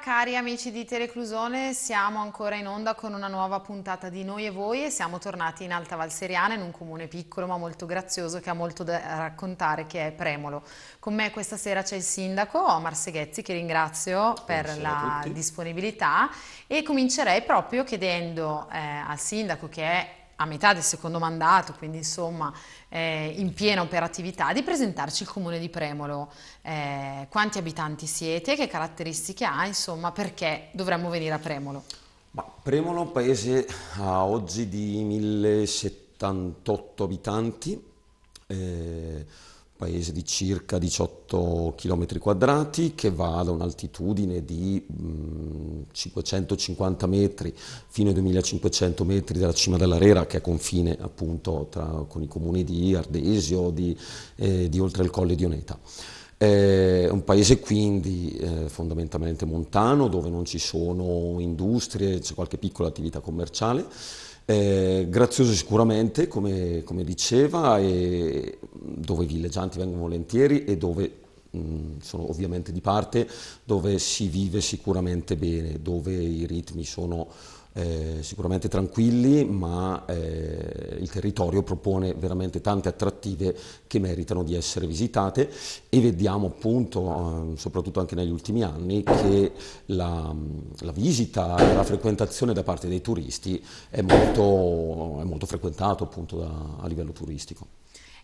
cari amici di Teleclusone, siamo ancora in onda con una nuova puntata di Noi e Voi e siamo tornati in Alta Valseriana in un comune piccolo ma molto grazioso che ha molto da raccontare che è Premolo. Con me questa sera c'è il sindaco Omar Seghezzi che ringrazio per la disponibilità e comincerei proprio chiedendo eh, al sindaco che è a metà del secondo mandato, quindi insomma eh, in piena operatività, di presentarci il comune di Premolo, eh, quanti abitanti siete, che caratteristiche ha, insomma perché dovremmo venire a Premolo? Ma Premolo è un paese a oggi di 1078 abitanti, eh, paese di circa 18 km quadrati che va da un'altitudine di 550 metri fino ai 2500 metri dalla cima dell'Arera che è confine appunto tra, con i comuni di Ardesio, di, eh, di Oltre il Colle di Oneta. È un paese quindi eh, fondamentalmente montano dove non ci sono industrie, c'è qualche piccola attività commerciale eh, grazioso sicuramente, come, come diceva, mm, dove i villeggianti vengono volentieri e dove mm, sono ovviamente di parte, dove si vive sicuramente bene, dove i ritmi sono eh, sicuramente tranquilli, ma eh, il territorio propone veramente tante attrattive che meritano di essere visitate e vediamo appunto, eh, soprattutto anche negli ultimi anni, che la, la visita e la frequentazione da parte dei turisti è molto, è molto frequentato appunto da, a livello turistico.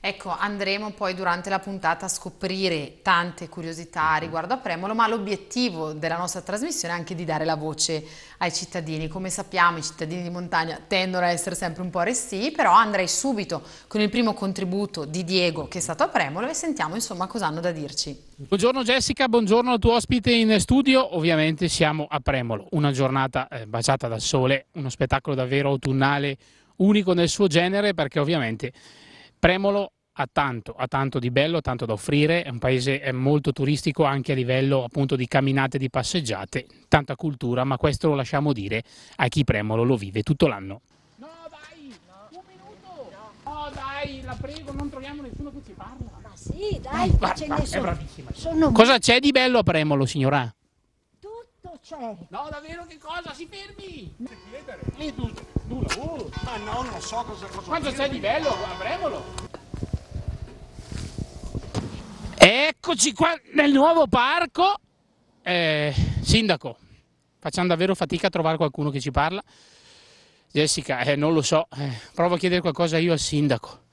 Ecco, andremo poi durante la puntata a scoprire tante curiosità mhm. riguardo a Premolo, ma l'obiettivo della nostra trasmissione è anche di dare la voce ai cittadini. Come sappiamo, i cittadini di montagna tendono a essere sempre un po' restii, però andrei subito con il primo contributo di Diego, che è stato a Premolo, e sentiamo insomma cosa hanno da dirci. Buongiorno Jessica, buongiorno al tuo ospite in studio. Ovviamente siamo a Premolo, una giornata eh, baciata dal sole, uno spettacolo davvero autunnale unico nel suo genere perché ovviamente Premolo ha tanto, ha tanto di bello, ha tanto da offrire, è un paese molto turistico anche a livello appunto di camminate, di passeggiate, tanta cultura, ma questo lo lasciamo dire a chi Premolo lo vive tutto l'anno. No dai, no. un minuto! No. no dai, la prego, non troviamo nessuno che ci parla. Ma sì, dai, va, ah, ce va, ne È bravissima. Sono... Cosa c'è di bello a Premolo, signora? Tutto c'è. No, davvero che cosa? Si fermi! Eh. Lì tu, tu lavoro. Ma no, non so cosa... cosa Quanto c'è di bello a Premolo? Eccoci qua nel nuovo parco. Eh, sindaco, facciamo davvero fatica a trovare qualcuno che ci parla. Jessica, eh, non lo so, eh, provo a chiedere qualcosa io al sindaco.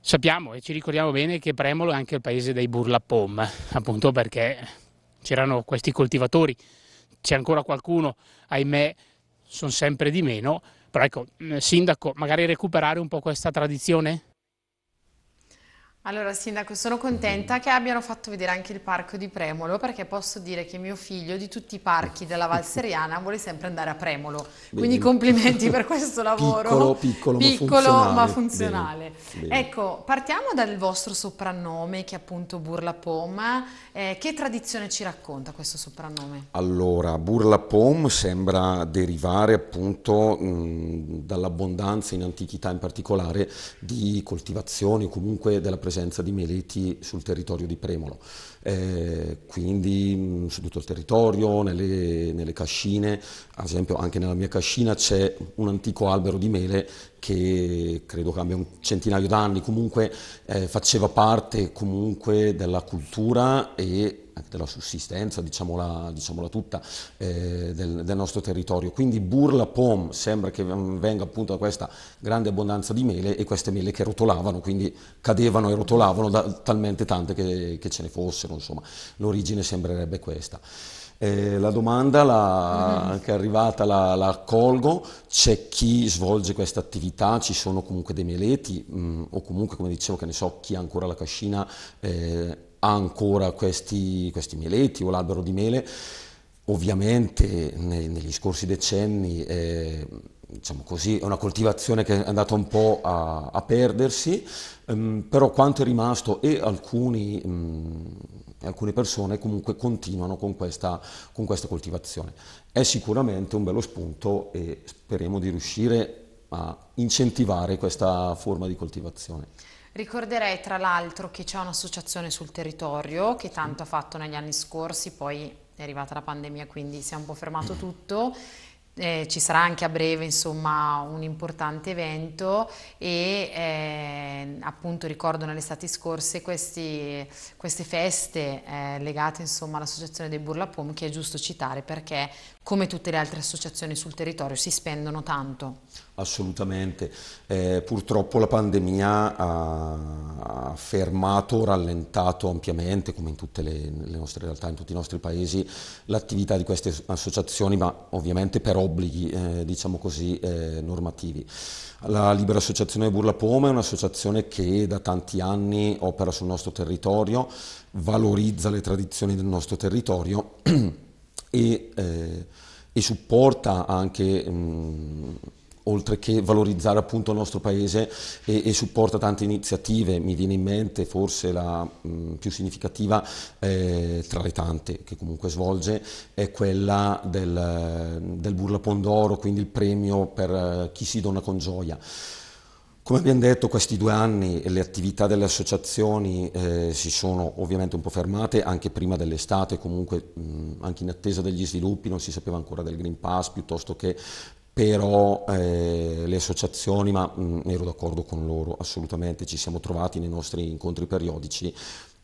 Sappiamo e ci ricordiamo bene che Premolo è anche il paese dei burlapom, appunto perché c'erano questi coltivatori, c'è ancora qualcuno, ahimè, sono sempre di meno, però ecco, mm, sindaco, magari recuperare un po' questa tradizione? Allora Sindaco, sono contenta che abbiano fatto vedere anche il parco di Premolo perché posso dire che mio figlio di tutti i parchi della Val Seriana vuole sempre andare a Premolo, quindi complimenti per questo lavoro. Piccolo, piccolo, piccolo ma funzionale. Ma funzionale. Bene. Ecco, partiamo dal vostro soprannome che è appunto Burla Pom, eh, che tradizione ci racconta questo soprannome? Allora, Burla Pom sembra derivare appunto mm, dall'abbondanza in antichità in particolare di coltivazioni o comunque della presenza presenza di meleti sul territorio di Premolo, eh, quindi su tutto il territorio, nelle, nelle cascine, ad esempio anche nella mia cascina c'è un antico albero di mele che credo che abbia un centinaio d'anni, comunque eh, faceva parte comunque della cultura e anche della sussistenza, diciamola, diciamola tutta, eh, del, del, nostro territorio. Quindi Burla Pom sembra che venga appunto da questa grande abbondanza di mele e queste mele che rotolavano, quindi cadevano e rotolavano da, talmente tante che, che ce ne fossero, insomma, l'origine sembrerebbe questa. Eh, la domanda la, mm. Mm-hmm. che è arrivata la, la accolgo, c'è chi svolge questa attività, ci sono comunque dei meleti mh, mm, o comunque come dicevo che ne so chi ha ancora la cascina eh, ha ancora questi, questi mieleti o l'albero di mele. Ovviamente nei, negli scorsi decenni eh, diciamo così, è una coltivazione che è andata un po' a, a perdersi, ehm, però quanto è rimasto e alcuni, mh, mm, alcune persone comunque continuano con questa, con questa, coltivazione. È sicuramente un bello spunto e speriamo di riuscire a incentivare questa forma di coltivazione. Ricorderei tra l'altro che c'è un'associazione sul territorio che tanto ha fatto negli anni scorsi, poi è arrivata la pandemia quindi si è un po' fermato mm. tutto eh, ci sarà anche a breve insomma, un importante evento e eh, appunto ricordo nelle estati scorse questi, queste feste eh, legate all'associazione dei Burlapom che è giusto citare perché come tutte le altre associazioni sul territorio si spendono tanto. Assolutamente, eh, purtroppo la pandemia ha fermato, rallentato ampiamente come in tutte le, le nostre realtà, in tutti i nostri paesi, l'attività di queste associazioni ma ovviamente per ovvi obblighi, eh, diciamo così, eh, normativi. La Libera Associazione Burla Poma è un'associazione che da tanti anni opera sul nostro territorio, valorizza le tradizioni del nostro territorio e, eh, e supporta anche... Mh, mm, oltre che valorizzare appunto il nostro paese e, e supporta tante iniziative, mi viene in mente forse la mh, mm, più significativa eh, tra le tante che comunque svolge è quella del, del Burla Pondoro, quindi il premio per eh, chi si dona con gioia. Come abbiamo detto, questi due anni le attività delle associazioni eh, si sono ovviamente un po' fermate anche prima dell'estate, comunque mh, mm, anche in attesa degli sviluppi, non si sapeva ancora del Green Pass piuttosto che però eh, le associazioni, ma mh, mm, ero d'accordo con loro assolutamente, ci siamo trovati nei nostri incontri periodici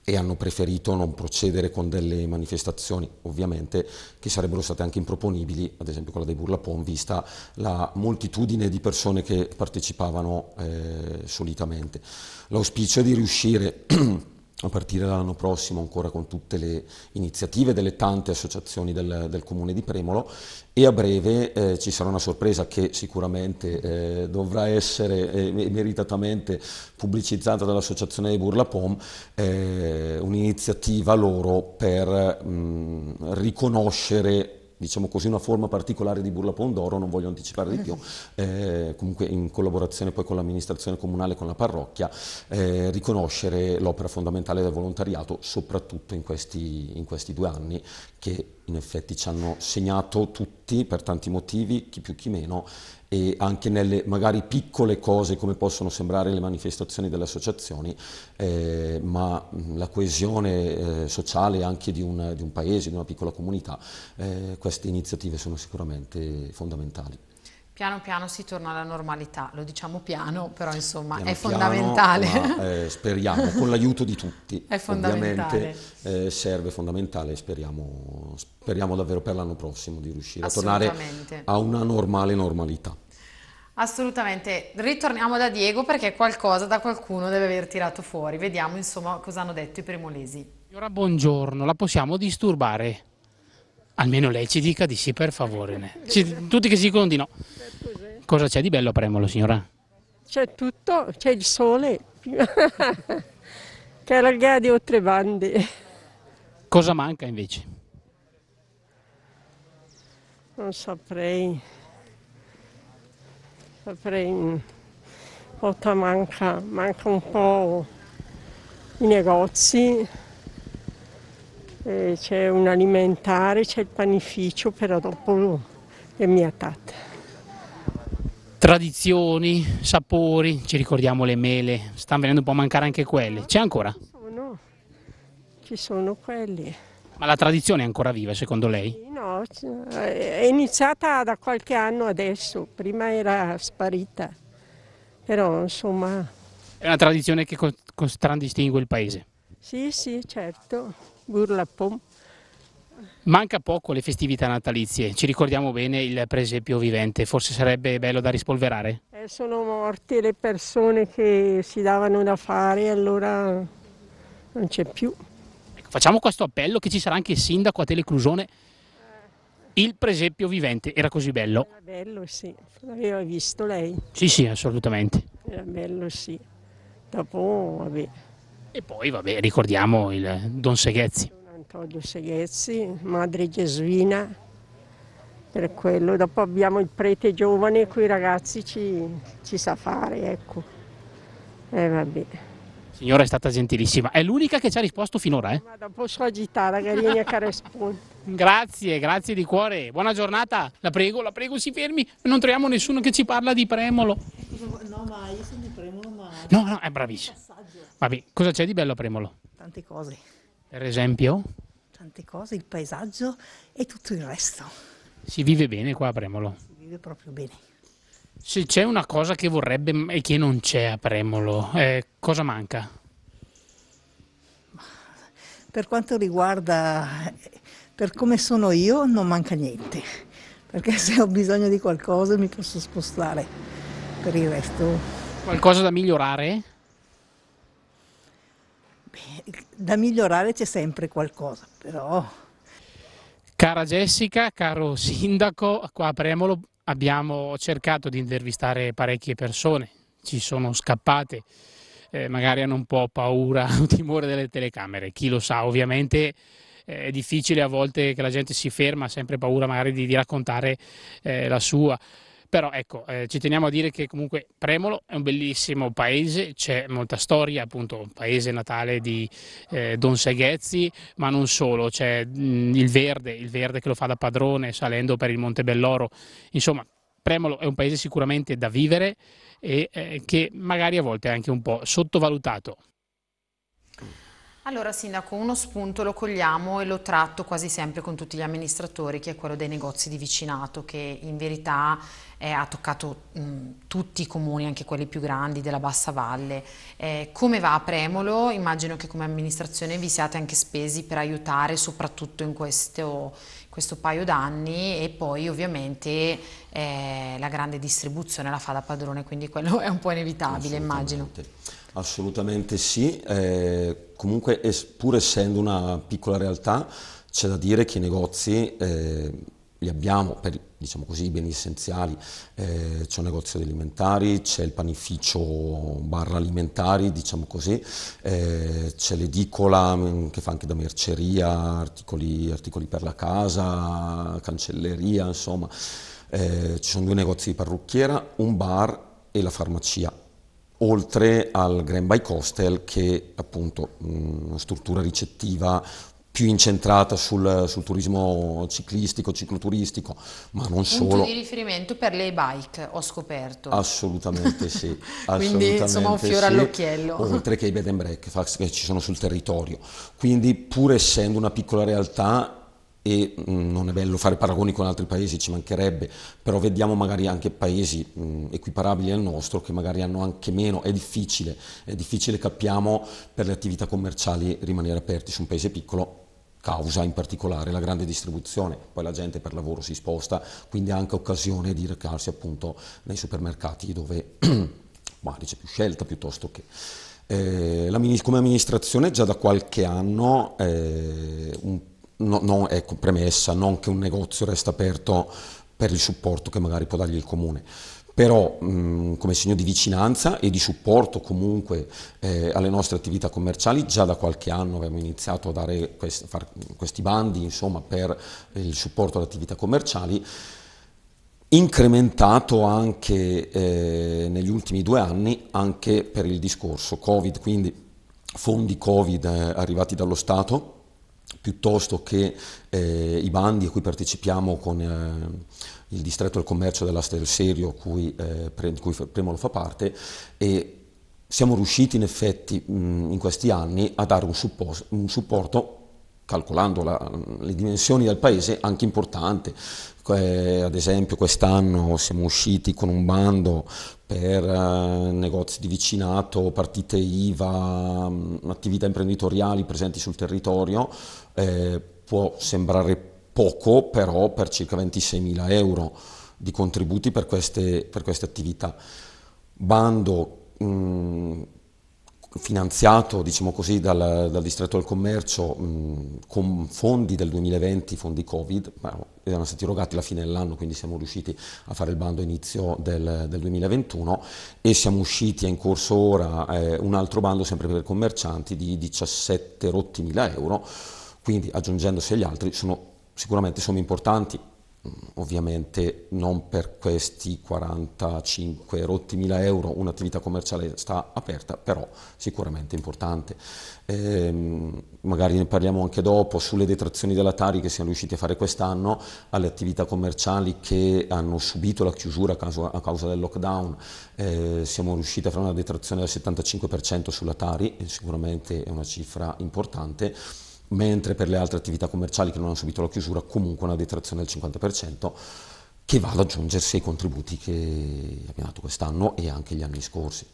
e hanno preferito non procedere con delle manifestazioni, ovviamente, che sarebbero state anche improponibili, ad esempio quella dei Burlapon, vista la moltitudine di persone che partecipavano eh, solitamente. L'auspicio è di riuscire a partire dall'anno prossimo ancora con tutte le iniziative delle tante associazioni del, del comune di Premolo e a breve eh, ci sarà una sorpresa che sicuramente eh, dovrà essere eh, meritatamente pubblicizzata dall'associazione di Burlapom, eh, un'iniziativa loro per mh, mm, riconoscere diciamo così, una forma particolare di burla Pondoro, non voglio anticipare di più, eh, comunque in collaborazione poi con l'amministrazione comunale, con la parrocchia, eh, riconoscere l'opera fondamentale del volontariato, soprattutto in questi, in questi due anni che in effetti ci hanno segnato tutti per tanti motivi, chi più chi meno, e anche nelle magari piccole cose come possono sembrare le manifestazioni delle associazioni, eh, ma la coesione eh, sociale anche di un, di un, paese, di una piccola comunità, eh, queste iniziative sono sicuramente fondamentali. Piano piano si torna alla normalità, lo diciamo piano, però insomma piano è fondamentale. Piano, ma, eh, speriamo, con l'aiuto di tutti. È fondamentale. Ovviamente eh, serve fondamentale, speriamo, speriamo davvero per l'anno prossimo di riuscire a tornare a una normale normalità. Assolutamente, ritorniamo da Diego perché qualcosa da qualcuno deve aver tirato fuori, vediamo insomma cosa hanno detto i premolesi. Signora buongiorno, la possiamo disturbare? Almeno lei ci dica di sì per favore, ci, tutti che si dicono di no. Cosa c'è di bello a Premolo signora? C'è tutto, c'è il sole, che ragà di oltre bande. Cosa manca invece? Non saprei. Saprei, volta manca, manca un po' i negozi, c'è un alimentare, c'è il panificio, però dopo è mia tata tradizioni, sapori, ci ricordiamo le mele, stanno venendo un po' a mancare anche quelle, c'è ancora? Ci sono, ci sono quelli. Ma la tradizione è ancora viva secondo lei? No, eh, è iniziata da qualche anno adesso, prima era sparita, però insomma... È una tradizione che contraddistingue il paese? Sì, sì, certo, burla pom. Manca poco le festività natalizie, ci ricordiamo bene il presepio vivente, forse sarebbe bello da rispolverare? Eh, sono morte le persone che si davano da fare, allora non c'è più. Facciamo questo appello che ci sarà anche il sindaco a Teleclusone. Il presepio vivente era così bello. Era bello, sì. L'aveva visto lei? Sì, sì, assolutamente. Era bello, sì. Dopo, vabbè. E poi, vabbè, ricordiamo il Don Seghezzi. Don Antonio Seghezzi, madre gesuina, per quello. Dopo abbiamo il prete giovane, con i ragazzi ci, ci sa fare, ecco. E eh, vabbè. Signora è stata gentilissima, è l'unica che ci ha risposto finora. Eh? Vado, posso agitare, Garini a Caresponte. grazie, grazie di cuore, buona giornata, la prego, la prego si fermi, non troviamo nessuno che ci parla di Premolo. No, ma io sono di Premolo, ma... No, no, è bravissimo. Vabbè, cosa c'è di bello a Premolo? Tante cose. Per esempio? Tante cose, il paesaggio e tutto il resto. Si vive bene qua a Premolo? Si vive proprio bene. Se c'è una cosa che vorrebbe e che non c'è a Premolo, eh, cosa manca? Per quanto riguarda, per come sono io, non manca niente, perché se ho bisogno di qualcosa mi posso spostare, per il resto... Qualcosa da migliorare? da migliorare c'è sempre qualcosa, però... Cara Jessica, caro sindaco, qua a Premolo, abbiamo cercato di intervistare parecchie persone, ci sono scappate, eh, magari hanno un po' paura o timore delle telecamere, chi lo sa, ovviamente eh, è difficile a volte che la gente si ferma, ha sempre paura magari di, di raccontare eh, la sua. Però ecco, eh, ci teniamo a dire che comunque Premolo è un bellissimo paese, c'è molta storia, appunto un paese natale di eh, Don Seghezzi, ma non solo, c'è mm, il verde, il verde che lo fa da padrone salendo per il Monte Belloro, insomma Premolo è un paese sicuramente da vivere e eh, che magari a volte è anche un po' sottovalutato. Allora Sindaco, uno spunto lo cogliamo e lo tratto quasi sempre con tutti gli amministratori, che è quello dei negozi di vicinato, che in verità eh, ha toccato mh, tutti i comuni, anche quelli più grandi della Bassa Valle. Eh, come va a Premolo? Immagino che come amministrazione vi siate anche spesi per aiutare soprattutto in questo, questo paio d'anni e poi ovviamente eh, la grande distribuzione la fa da padrone, quindi quello è un po' inevitabile, immagino. Assolutamente sì eh, comunque es- pur essendo una piccola realtà c'è da dire che i negozi eh, li abbiamo per diciamo così, i beni essenziali, eh, c'è un negozio di alimentari, c'è il panificio barra alimentari, diciamo così, eh, c'è l'edicola mm, che fa anche da merceria, articoli, articoli per la casa, cancelleria, insomma, eh, ci sono due negozi di parrucchiera, un bar e la farmacia oltre al Grand Bike Hostel che è appunto una struttura ricettiva più incentrata sul, sul, turismo ciclistico, cicloturistico, ma non solo. Punto di riferimento per le bike, ho scoperto. Assolutamente sì. Assolutamente insomma un fiore sì, all'occhiello. Oltre che i bed and breakfast che ci sono sul territorio. Quindi pur essendo una piccola realtà e mm, non è bello fare paragoni con altri paesi, ci mancherebbe, però vediamo magari anche paesi mh, mm, equiparabili al nostro che magari hanno anche meno, è difficile, è difficile capiamo per le attività commerciali rimanere aperti su un paese piccolo, causa in particolare la grande distribuzione, poi la gente per lavoro si sposta, quindi ha anche occasione di recarsi appunto nei supermercati dove magari c'è più scelta piuttosto che... Eh, la, come amministrazione già da qualche anno eh, un no, no, ecco, premessa, non che un negozio resta aperto per il supporto che magari può dargli il comune però mh, come segno di vicinanza e di supporto comunque eh, alle nostre attività commerciali già da qualche anno abbiamo iniziato a dare quest, questi bandi insomma, per il supporto alle attività commerciali incrementato anche eh, negli ultimi due anni anche per il discorso covid quindi fondi covid eh, arrivati dallo Stato piuttosto che eh, i bandi a cui partecipiamo con eh, il distretto del commercio dell'asta del serio, cui, eh, pre, cui Premolo fa parte, e siamo riusciti in effetti mh, in questi anni a dare un, supporto, un supporto calcolando la, le dimensioni del paese, anche importante. Eh, ad esempio quest'anno siamo usciti con un bando per eh, negozi di vicinato, partite IVA, attività imprenditoriali presenti sul territorio, eh, può sembrare poco però per circa 26.000 euro di contributi per queste, per queste attività. Bando mh, finanziato diciamo così, dal, dal, distretto del commercio mh, con fondi del 2020, fondi Covid, ma erano stati erogati alla fine dell'anno, quindi siamo riusciti a fare il bando inizio del, del 2021 e siamo usciti, è in corso ora eh, un altro bando sempre per commercianti di 17 rotti mila euro, quindi aggiungendosi agli altri sono sicuramente somme importanti, Mm, ovviamente non per questi 45 rotti mila euro un'attività commerciale sta aperta, però sicuramente importante. Ehm, magari ne parliamo anche dopo, sulle detrazioni della Tari che siamo riusciti a fare quest'anno, alle attività commerciali che hanno subito la chiusura a causa, a causa del lockdown, eh, siamo riusciti a fare una detrazione del 75% sulla Tari, sicuramente è una cifra importante mentre per le altre attività commerciali che non hanno subito la chiusura comunque una detrazione del 50% che va ad aggiungersi ai contributi che abbiamo dato quest'anno e anche gli anni scorsi.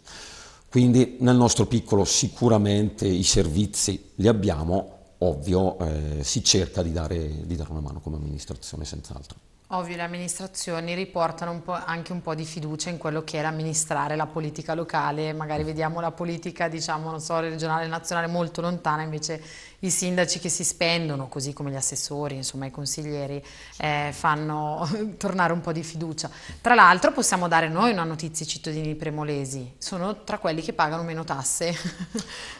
Quindi nel nostro piccolo sicuramente i servizi li abbiamo, ovvio eh, si cerca di dare, di dare una mano come amministrazione senz'altro. Ovvio, le amministrazioni riportano un anche un po' di fiducia in quello che è l'amministrare la politica locale, magari vediamo la politica, diciamo, so, regionale e nazionale molto lontana, invece i sindaci che si spendono, così come gli assessori, insomma i consiglieri, eh, fanno tornare un po' di fiducia. Tra l'altro possiamo dare noi una notizia ai cittadini premolesi, sono tra quelli che pagano meno tasse.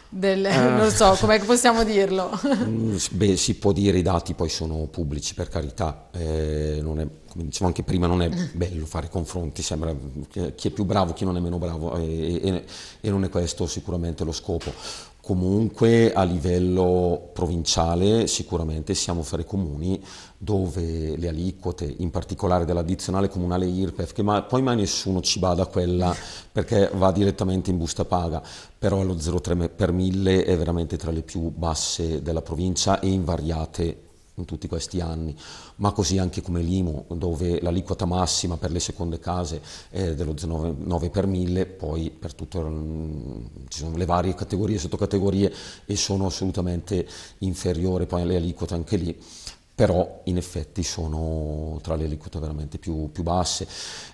del, eh. non so, come possiamo dirlo? Mm, beh, si può dire, i dati poi sono pubblici, per carità, eh, è, come dicevo anche prima, non è bello fare confronti, sembra chi è più bravo, chi non è meno bravo, eh, e, e, e non è questo sicuramente lo scopo. Comunque a livello provinciale sicuramente siamo fra i comuni dove le aliquote, in particolare dell'addizionale comunale IRPEF, che poi mai nessuno ci bada quella perché va direttamente in busta paga, però lo 0,3 per 1000 è veramente tra le più basse della provincia e invariate in tutti questi anni, ma così anche come l'IMU, dove l'aliquota massima per le seconde case è dello 0,9 per 1000, poi per tutto, mm, ci sono le varie categorie, sottocategorie e sono assolutamente inferiore poi alle aliquote anche lì però in effetti sono tra le aliquote veramente più, più, basse.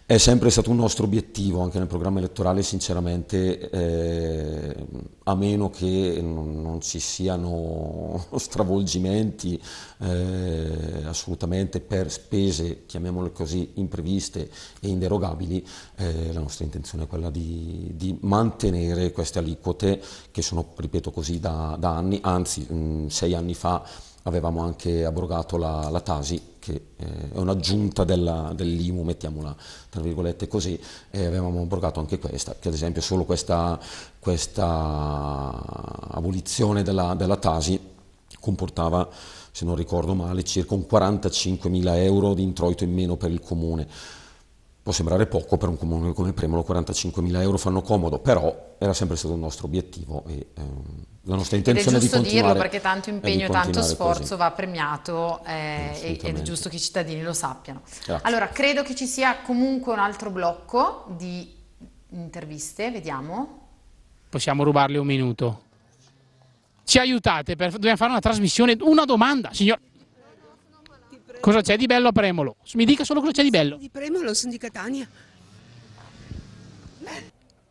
È sempre stato un nostro obiettivo anche nel programma elettorale, sinceramente, eh, a meno che non, non ci siano stravolgimenti eh, assolutamente per spese, chiamiamole così, impreviste e inderogabili, eh, la nostra intenzione è quella di, di, mantenere queste aliquote che sono, ripeto così, da, da anni, anzi mh, mm, sei anni fa avevamo anche abrogato la, la Tasi, che eh, è un'aggiunta dell'IMU, mettiamola tra virgolette così, e avevamo abrogato anche questa, che ad esempio solo questa, questa abolizione della, della Tasi comportava, se non ricordo male, circa un 45 mila euro di introito in meno per il comune. Può sembrare poco per un comune come Premolo, 45.000 euro fanno comodo, però era sempre stato il nostro obiettivo e ehm, la nostra intenzione di continuare. è giusto dirlo perché tanto impegno, e tanto sforzo così. va premiato eh, ed è giusto che i cittadini lo sappiano. Grazie. Allora, credo che ci sia comunque un altro blocco di interviste, vediamo. Possiamo rubarle un minuto. Ci aiutate, per, dobbiamo fare una trasmissione, una domanda, signor... Cosa c'è di bello a Premolo? Mi dica solo cosa c'è di bello. di Premolo, sono di Catania.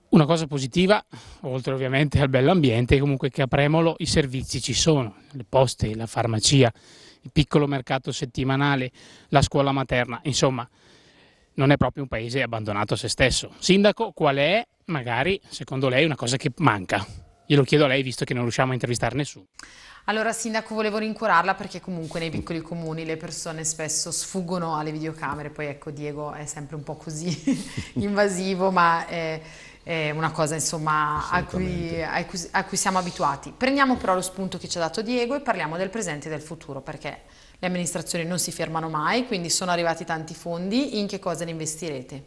Una cosa positiva, oltre ovviamente al bello ambiente, è comunque che a Premolo i servizi ci sono, le poste, la farmacia, il piccolo mercato settimanale, la scuola materna, insomma non è proprio un paese abbandonato a se stesso. Sindaco, qual è magari secondo lei una cosa che manca? glielo chiedo a lei visto che non riusciamo a intervistare nessuno. Allora Sindaco volevo rincuorarla perché comunque nei piccoli comuni le persone spesso sfuggono alle videocamere, poi ecco Diego è sempre un po' così invasivo ma è, è, una cosa insomma a cui, a, cui, a cui siamo abituati. Prendiamo però lo spunto che ci ha dato Diego e parliamo del presente e del futuro perché le amministrazioni non si fermano mai, quindi sono arrivati tanti fondi, in che cosa ne investirete?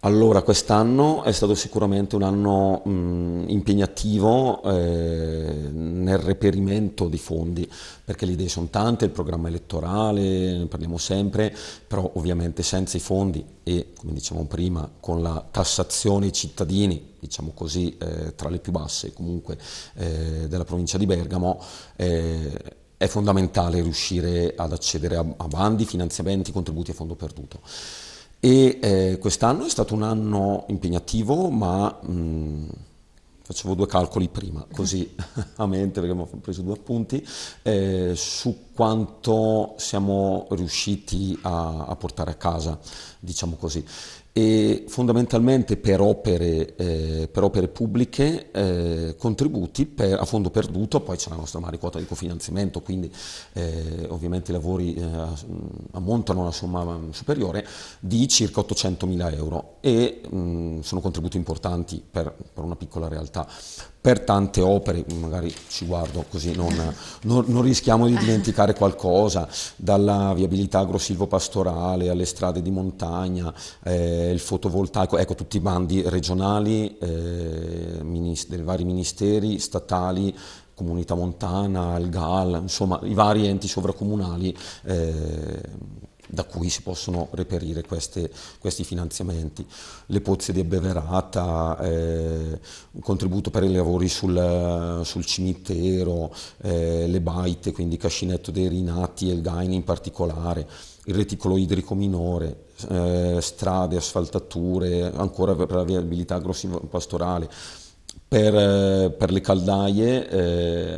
Allora, quest'anno è stato sicuramente un anno mh, impegnativo eh, nel reperimento di fondi, perché le idee sono tante, il programma elettorale, ne parliamo sempre, però ovviamente senza i fondi e, come dicevamo prima, con la tassazione ai cittadini, diciamo così, eh, tra le più basse comunque eh, della provincia di Bergamo, eh, è fondamentale riuscire ad accedere a bandi, finanziamenti, contributi a fondo perduto. E eh, quest'anno è stato un anno impegnativo, ma mh, mm, facevo due calcoli prima, eh. così a mente perché mi ho preso due appunti, eh, su quanto siamo riusciti a, a, portare a casa, diciamo così e fondamentalmente per opere, eh, per opere pubbliche, eh, contributi per, a fondo perduto, poi c'è la nostra mariquota di cofinanziamento, quindi eh, ovviamente i lavori eh, ammontano a una somma superiore di circa 800 mila euro e mh, mm, sono contributi importanti per, per una piccola realtà per tante opere, magari ci guardo così non, non, non rischiamo di dimenticare qualcosa, dalla viabilità agrosilvo-pastorale alle strade di montagna, eh, il fotovoltaico, ecco tutti i bandi regionali, eh, dei vari ministeri, statali, comunità montana, il GAL, insomma i vari enti sovracomunali. Eh, da cui si possono reperire queste, questi finanziamenti. Le pozze di Abbeverata, eh, un contributo per i lavori sul, sul cimitero, eh, le baite, quindi il Cascinetto dei Rinati e il Gain in particolare, il reticolo idrico minore, eh, strade, asfaltature, ancora per la viabilità grossi pastorale per, eh, per, le caldaie,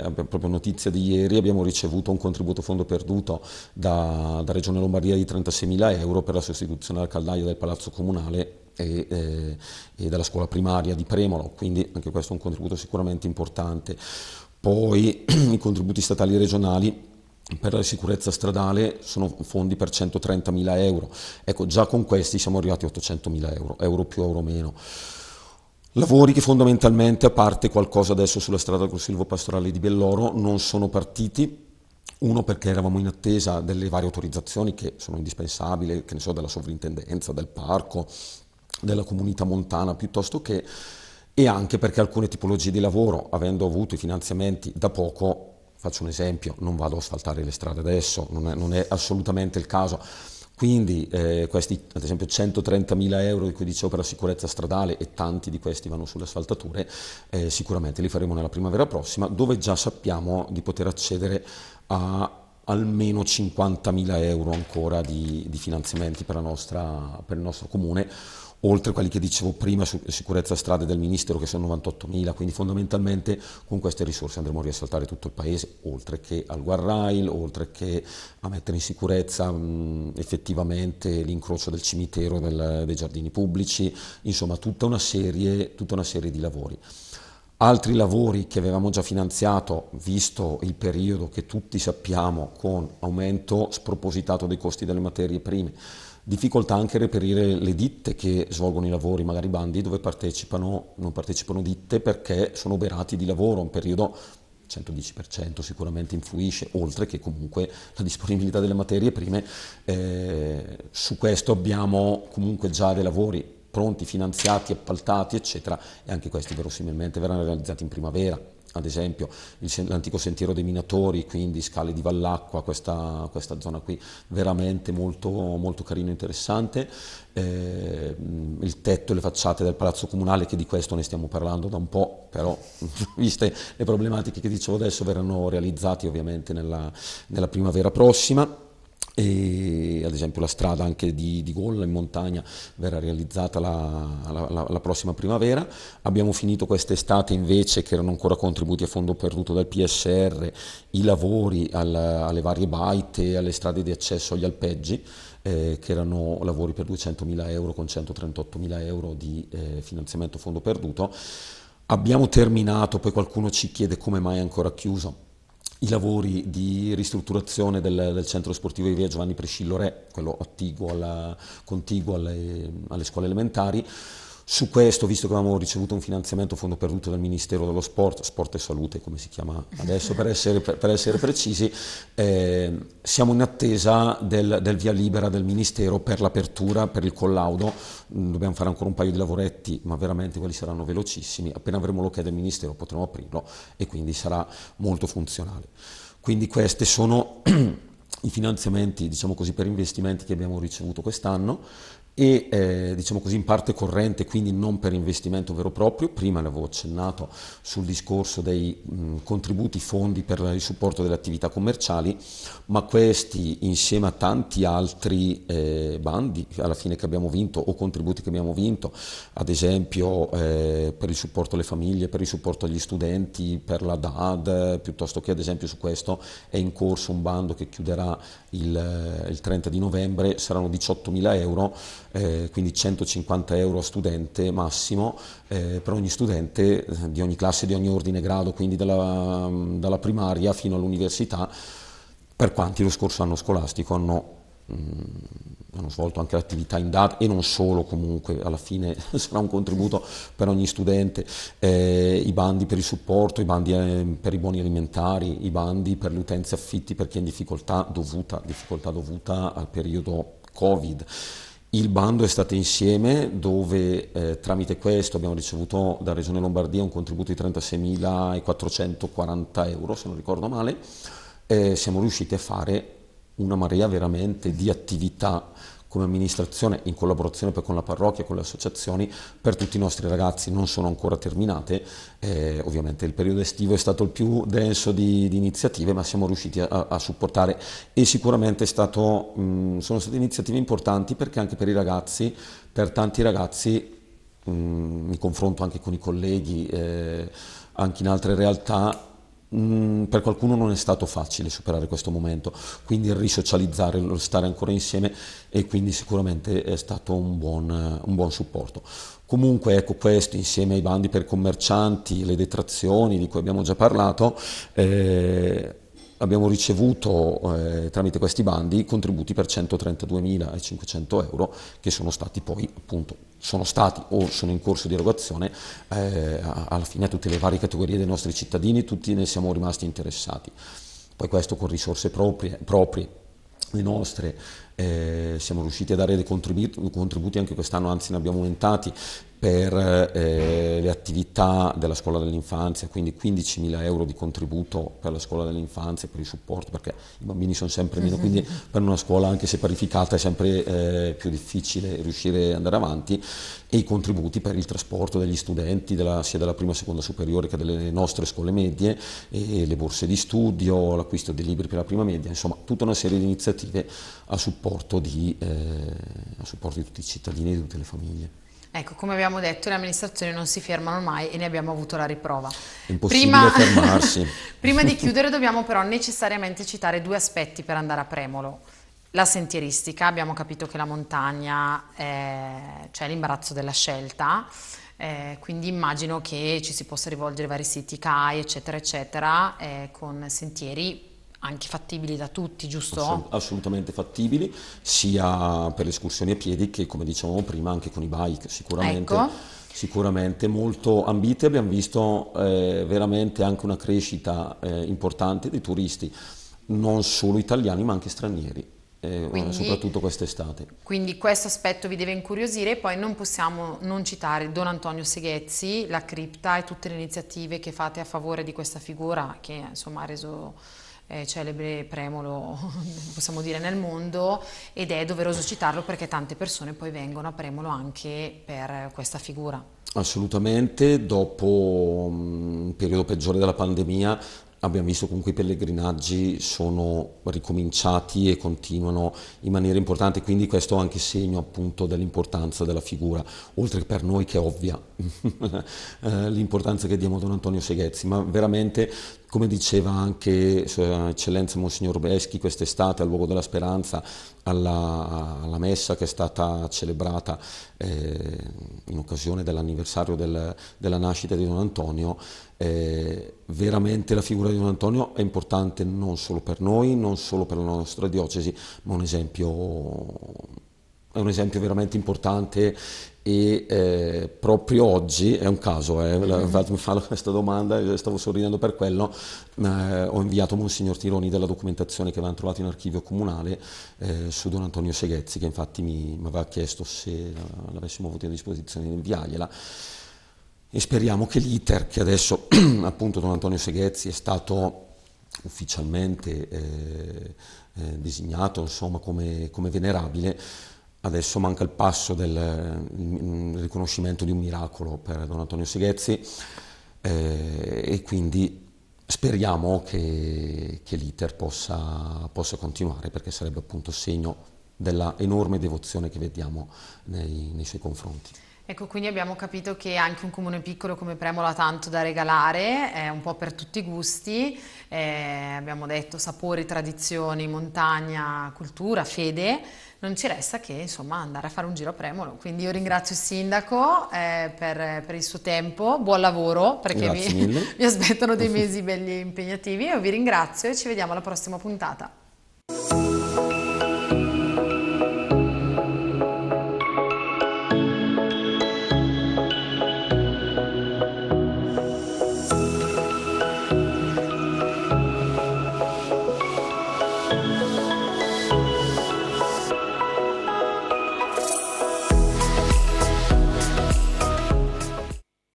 eh, proprio notizia di ieri, abbiamo ricevuto un contributo fondo perduto da, da Regione Lombardia di 36.000 euro per la sostituzione alla caldaia del Palazzo Comunale e, eh, e della scuola primaria di Premolo, quindi anche questo è un contributo sicuramente importante. Poi i contributi statali e regionali per la sicurezza stradale sono fondi per 130.000 euro, ecco già con questi siamo arrivati a 800.000 euro, euro più euro meno. Lavori che fondamentalmente, a parte qualcosa adesso sulla strada col silvo pastorale di Belloro, non sono partiti. Uno perché eravamo in attesa delle varie autorizzazioni che sono indispensabili, che ne so, della sovrintendenza, del parco, della comunità montana, piuttosto che, e anche perché alcune tipologie di lavoro, avendo avuto i finanziamenti da poco, faccio un esempio, non vado a asfaltare le strade adesso, non è, non è assolutamente il caso quindi eh, questi ad esempio 130.000 euro di cui dicevo per la sicurezza stradale e tanti di questi vanno sulle asfaltature, eh, sicuramente li faremo nella primavera prossima dove già sappiamo di poter accedere a almeno 50.000 euro ancora di, di finanziamenti per, nostra, per il nostro comune oltre a quelli che dicevo prima su sicurezza strade del Ministero che sono 98.000, quindi fondamentalmente con queste risorse andremo a riassaltare tutto il Paese, oltre che al guardrail, oltre che a mettere in sicurezza mh, effettivamente l'incrocio del cimitero, del, dei giardini pubblici, insomma tutta una serie, tutta una serie di lavori. Altri lavori che avevamo già finanziato, visto il periodo che tutti sappiamo con aumento spropositato dei costi delle materie prime, difficoltà anche a reperire le ditte che svolgono i lavori, magari bandi dove partecipano, non partecipano ditte perché sono oberati di lavoro, un periodo 110% sicuramente influisce, oltre che comunque la disponibilità delle materie prime. Eh, su questo abbiamo comunque già dei lavori pronti, finanziati, appaltati, eccetera, e anche questi verosimilmente verranno realizzati in primavera. Ad esempio l'antico sentiero dei minatori, quindi scale di Vallacqua, questa, questa zona qui veramente molto, molto carino e interessante. Eh, il tetto e le facciate del palazzo comunale, che di questo ne stiamo parlando da un po', però viste le problematiche che dicevo adesso verranno realizzati ovviamente nella, nella primavera prossima. E ad esempio la strada anche di, di Golla in montagna verrà realizzata la, la, la prossima primavera. Abbiamo finito quest'estate invece, che erano ancora contributi a fondo perduto dal PSR, i lavori al, alle varie baite, alle strade di accesso agli alpeggi. Eh, che erano lavori per 200.000 euro con 138.000 euro di eh, finanziamento fondo perduto. Abbiamo terminato, poi qualcuno ci chiede come mai è ancora chiuso i lavori di ristrutturazione del, del, centro sportivo di via Giovanni Prescillo Re, quello attiguo alla, contiguo alle, alle scuole elementari, su questo, visto che avevamo ricevuto un finanziamento a fondo perduto dal Ministero dello Sport, Sport e Salute come si chiama adesso per essere, per essere precisi, eh, siamo in attesa del, del, via libera del Ministero per l'apertura, per il collaudo, mm, dobbiamo fare ancora un paio di lavoretti, ma veramente quelli saranno velocissimi, appena avremo l'ok del Ministero potremo aprirlo e quindi sarà molto funzionale. Quindi questi sono i finanziamenti, diciamo così, per investimenti che abbiamo ricevuto quest'anno e eh, diciamo così in parte corrente, quindi non per investimento vero e proprio, prima ne avevo accennato sul discorso dei mh, mm, contributi fondi per il supporto delle attività commerciali, ma questi insieme a tanti altri eh, bandi alla fine che abbiamo vinto o contributi che abbiamo vinto, ad esempio eh, per il supporto alle famiglie, per il supporto agli studenti, per la DAD, piuttosto che ad esempio su questo è in corso un bando che chiuderà il, eh, il 30 di novembre, saranno 18.000 euro eh, quindi 150 euro a studente massimo eh, per ogni studente eh, di ogni classe, di ogni ordine grado, quindi dalla, mm, dalla primaria fino all'università, per quanti lo scorso anno scolastico hanno mm, hanno svolto anche l'attività in DAD e non solo comunque, alla fine sarà un contributo per ogni studente, eh, i bandi per il supporto, i bandi eh, per i buoni alimentari, i bandi per le utenze affitti per chi è in difficoltà dovuta, difficoltà dovuta al periodo Covid. Il bando è stato insieme dove eh, tramite questo abbiamo ricevuto da Regione Lombardia un contributo di 36.440 euro, se non ricordo male, eh, siamo riusciti a fare una marea veramente di attività come amministrazione in collaborazione con la parrocchia, con le associazioni, per tutti i nostri ragazzi non sono ancora terminate. Eh, ovviamente il periodo estivo è stato il più denso di, di iniziative, ma siamo riusciti a, a supportare e sicuramente stato, mh, sono state iniziative importanti perché anche per i ragazzi, per tanti ragazzi, mh, mi confronto anche con i colleghi, eh, anche in altre realtà, Mm, per qualcuno non è stato facile superare questo momento, quindi il risocializzare, lo stare ancora insieme e quindi sicuramente è stato un buon, un buon supporto. Comunque ecco questo insieme ai bandi per commercianti, le detrazioni di cui abbiamo già parlato, eh, abbiamo ricevuto eh, tramite questi bandi contributi per 132.500 euro che sono stati poi appunto sono stati o sono in corso di erogazione eh, alla fine a tutte le varie categorie dei nostri cittadini, tutti ne siamo rimasti interessati. Poi questo con risorse proprie, proprie le nostre, eh, siamo riusciti a dare dei contributi, contributi anche quest'anno, anzi ne abbiamo aumentati per eh, le attività della scuola dell'infanzia, quindi 15.000 euro di contributo per la scuola dell'infanzia, per il supporto, perché i bambini sono sempre meno, quindi per una scuola anche se parificata è sempre eh, più difficile riuscire ad andare avanti, e i contributi per il trasporto degli studenti della, sia della prima e seconda superiore che delle nostre scuole medie, e, le borse di studio, l'acquisto dei libri per la prima media, insomma tutta una serie di iniziative a supporto di, eh, a supporto di tutti i cittadini e di tutte le famiglie. Ecco, come abbiamo detto, le amministrazioni non si fermano mai e ne abbiamo avuto la riprova. Impossibile prima, fermarsi. prima di chiudere dobbiamo però necessariamente citare due aspetti per andare a Premolo. La sentieristica, abbiamo capito che la montagna c'è cioè l'imbarazzo della scelta, eh, quindi immagino che ci si possa rivolgere a vari siti CAI, eccetera, eccetera, eh, con sentieri anche fattibili da tutti, giusto? assolutamente fattibili, sia per le escursioni a piedi che, come dicevamo prima, anche con i bike, sicuramente. Ecco. Sicuramente molto ambite, abbiamo visto eh, veramente anche una crescita eh, importante dei turisti, non solo italiani ma anche stranieri. Eh, quindi, soprattutto quest'estate. Quindi questo aspetto vi deve incuriosire e poi non possiamo non citare Don Antonio Seghezzi, la cripta e tutte le iniziative che fate a favore di questa figura che insomma ha reso eh, celebre Premolo, possiamo dire, nel mondo ed è doveroso citarlo perché tante persone poi vengono a Premolo anche per questa figura. Assolutamente, dopo mm, un periodo peggiore della pandemia abbiamo visto comunque i pellegrinaggi sono ricominciati e continuano in maniera importante, quindi questo è anche segno appunto dell'importanza della figura, oltre che per noi che è ovvia eh, l'importanza che diamo a Don Antonio Seghezzi, ma veramente come diceva anche Sua eh, Eccellenza Monsignor Beschi quest'estate al Luogo della Speranza, alla, alla messa che è stata celebrata eh, in occasione dell'anniversario del, della nascita di Don Antonio, eh, veramente la figura di Don Antonio è importante non solo per noi, non solo per la nostra diocesi, ma un esempio è un esempio veramente importante e eh, proprio oggi è un caso, eh, mm-hmm. mi fa questa domanda, stavo sorridendo per quello, eh, ho inviato Monsignor Tironi della documentazione che avevano trovato in archivio comunale eh, su Don Antonio Seghezzi, che infatti mi, mi aveva chiesto se l'avessimo avuto a disposizione di inviargliela. E speriamo che l'iter, che adesso appunto Don Antonio Seghezzi è stato ufficialmente eh, eh, designato insomma, come, come venerabile, Adesso manca il passo del mm, riconoscimento di un miracolo per Don Antonio Seghezzi eh, e quindi speriamo che, che l'iter possa, possa, continuare perché sarebbe appunto segno della enorme devozione che vediamo nei, nei suoi confronti. Ecco, quindi abbiamo capito che anche un comune piccolo come Premola ha tanto da regalare, è eh, un po' per tutti i gusti, eh, abbiamo detto sapori, tradizioni, montagna, cultura, fede, non ci resta che insomma andare a fare un giro a Premolo. Quindi io ringrazio il sindaco eh, per, per, il suo tempo, buon lavoro perché mi, mi aspettano dei mesi belli e impegnativi, io vi ringrazio e ci vediamo alla prossima puntata.